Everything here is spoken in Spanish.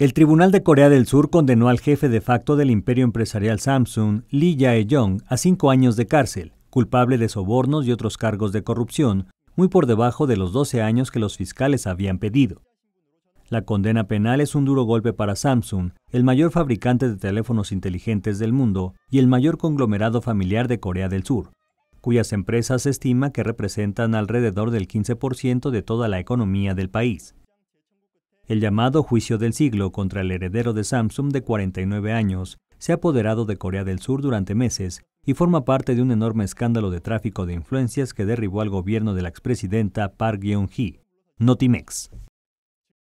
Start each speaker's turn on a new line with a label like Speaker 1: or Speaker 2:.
Speaker 1: El Tribunal de Corea del Sur condenó al jefe de facto del imperio empresarial Samsung, Lee Jae-yong, a cinco años de cárcel, culpable de sobornos y otros cargos de corrupción, muy por debajo de los 12 años que los fiscales habían pedido. La condena penal es un duro golpe para Samsung, el mayor fabricante de teléfonos inteligentes del mundo y el mayor conglomerado familiar de Corea del Sur, cuyas empresas se estima que representan alrededor del 15% de toda la economía del país. El llamado juicio del siglo contra el heredero de Samsung de 49 años se ha apoderado de Corea del Sur durante meses y forma parte de un enorme escándalo de tráfico de influencias que derribó al gobierno de la expresidenta Park geun hee Notimex.